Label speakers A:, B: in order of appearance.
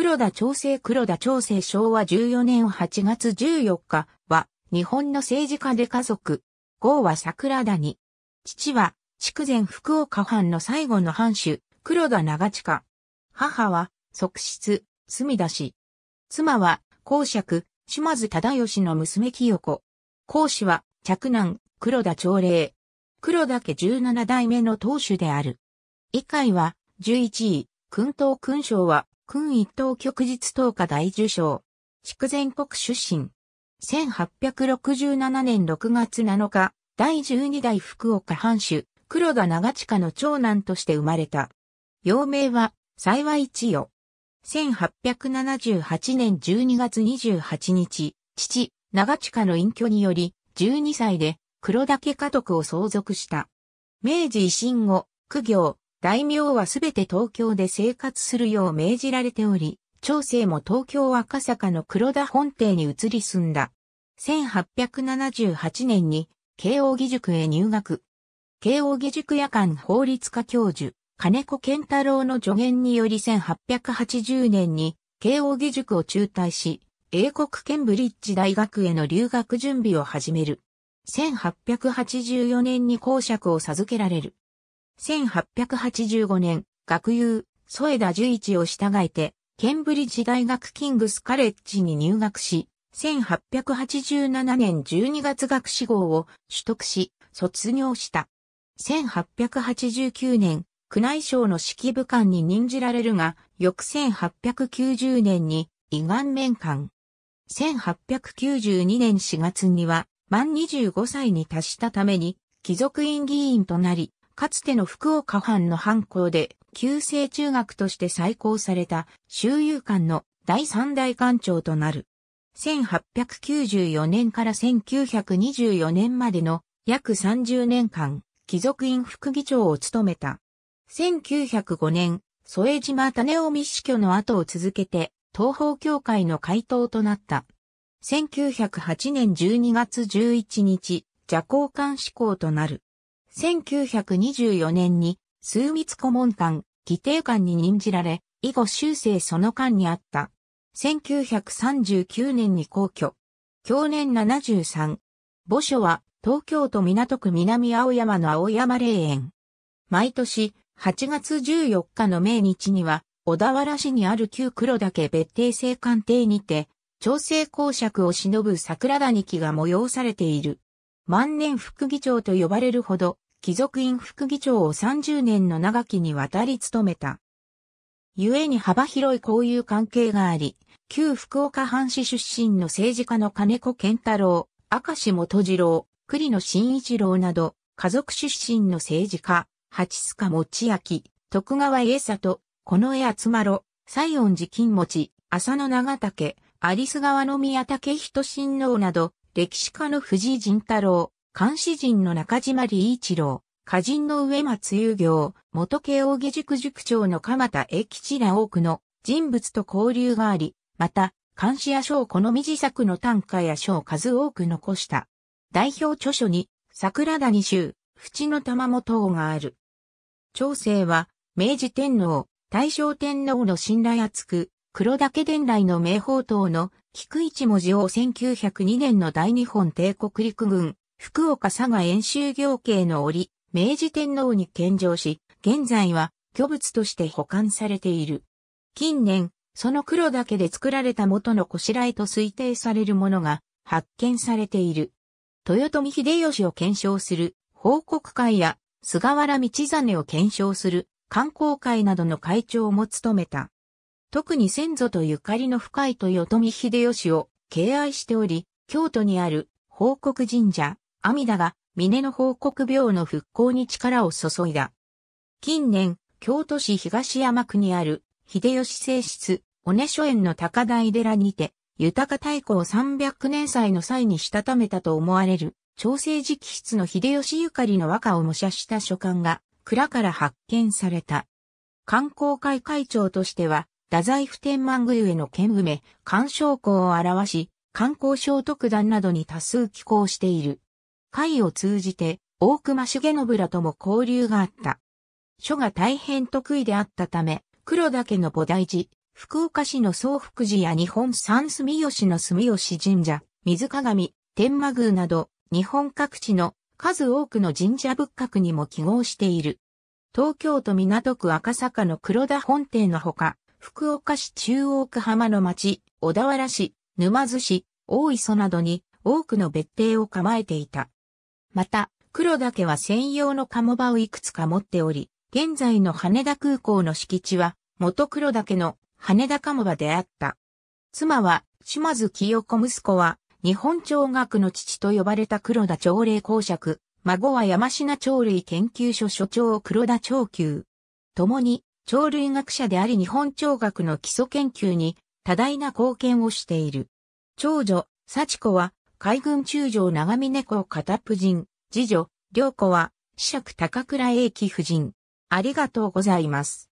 A: 黒田朝生黒田朝生昭和14年8月14日は日本の政治家で家族。号は桜田に。父は筑前福岡藩の最後の藩主、黒田長近。母は側室、隅田氏。妻は公爵、島津忠義の娘清子。公子は嫡男、黒田朝礼。黒田家17代目の当主である。以下は11位、君東勲章は勲一等旭日等華大受賞。筑前国出身。1867年6月7日、第12代福岡藩主、黒田長近の長男として生まれた。幼名は、幸い千代。1878年12月28日、父、長近の隠居により、12歳で黒田家家督を相続した。明治維新後、苦行、大名はすべて東京で生活するよう命じられており、長生も東京赤坂の黒田本邸に移り住んだ。1878年に慶応義塾へ入学。慶応義塾夜間法律科教授、金子健太郎の助言により1880年に慶応義塾を中退し、英国ケンブリッジ大学への留学準備を始める。1884年に公爵を授けられる。1885年、学友、添田十一を従えて、ケンブリッジ大学キングスカレッジに入学し、1887年12月学士号を取得し、卒業した。1889年、宮内省の指揮部官に任じられるが、翌1890年に胃がん面官。1892年4月には、満25歳に達したために、貴族院議員となり、かつての福岡藩の藩校で、旧制中学として再興された、周遊館の第三代館長となる。1894年から1924年までの約30年間、貴族院副議長を務めた。1905年、添島種臣死去の後を続けて、東方協会の会頭となった。1908年12月11日、邪行官志向となる。1924年に、数密顧問官、議定官に任じられ、以後修正その間にあった。1939年に皇居。去年73。墓所は、東京都港区南青山の青山霊園。毎年、8月14日の命日には、小田原市にある旧黒岳別邸青官邸にて、調整公爵を忍ぶ桜谷木が催されている。万年副議長と呼ばれるほど、貴族院副議長を30年の長きにわたり務めた。故に幅広い交友関係があり、旧福岡藩市出身の政治家の金子健太郎、明石元次郎、栗野真一郎など、家族出身の政治家、八須賀持明、徳川家里、近集厚ろ、西恩寺金持、浅野長竹、有栖川の宮武人親王など、歴史家の藤井仁太郎、監視人の中島理一郎、歌人の上松遊行、元慶応義塾塾長の鎌田栄吉ら多くの人物と交流があり、また、監視や書を好み自作の短歌や書を数多く残した。代表著書に、桜谷集、淵の玉本王がある。長生は、明治天皇、大正天皇の信頼厚く、黒岳伝来の名宝刀の菊一文字を1902年の大日本帝国陸軍福岡佐賀演習行慶の折、明治天皇に献上し、現在は巨物として保管されている。近年、その黒だけで作られた元のこしらえと推定されるものが発見されている。豊臣秀吉を検証する報告会や菅原道真を検証する観光会などの会長も務めた。特に先祖とゆかりの深い豊臣秀吉を敬愛しており、京都にある報告神社、阿弥陀が峰の報告病の復興に力を注いだ。近年、京都市東山区にある秀吉正室、尾根書園の高台寺にて、豊か太鼓を300年祭の際にしたためたと思われる、朝整直筆の秀吉ゆかりの和歌を模写した書簡が、蔵から発見された。観光会会長としては、太宰府天満宮への剣埋め、鑑賞校を表し、観光省特団などに多数寄稿している。会を通じて大隈重信らとも交流があった。書が大変得意であったため、黒岳の菩提寺、福岡市の総福寺や日本三住吉の住吉神社、水鏡、天満宮など、日本各地の数多くの神社仏閣にも記号している。東京都港区赤坂の黒田本邸のほか、福岡市中央区浜の町、小田原市、沼津市、大磯などに多くの別邸を構えていた。また、黒岳は専用の鴨場をいくつか持っており、現在の羽田空港の敷地は、元黒岳の羽田鴨場であった。妻は、島津清子息子は、日本朝学の父と呼ばれた黒田朝礼公爵、孫は山科鳥類研究所所長黒田長久。共に、鳥類学者であり日本朝学の基礎研究に多大な貢献をしている。長女、幸子は、海軍中将長峰猫片夫人、次女、良子は、子爵高倉英貴夫人。ありがとうございます。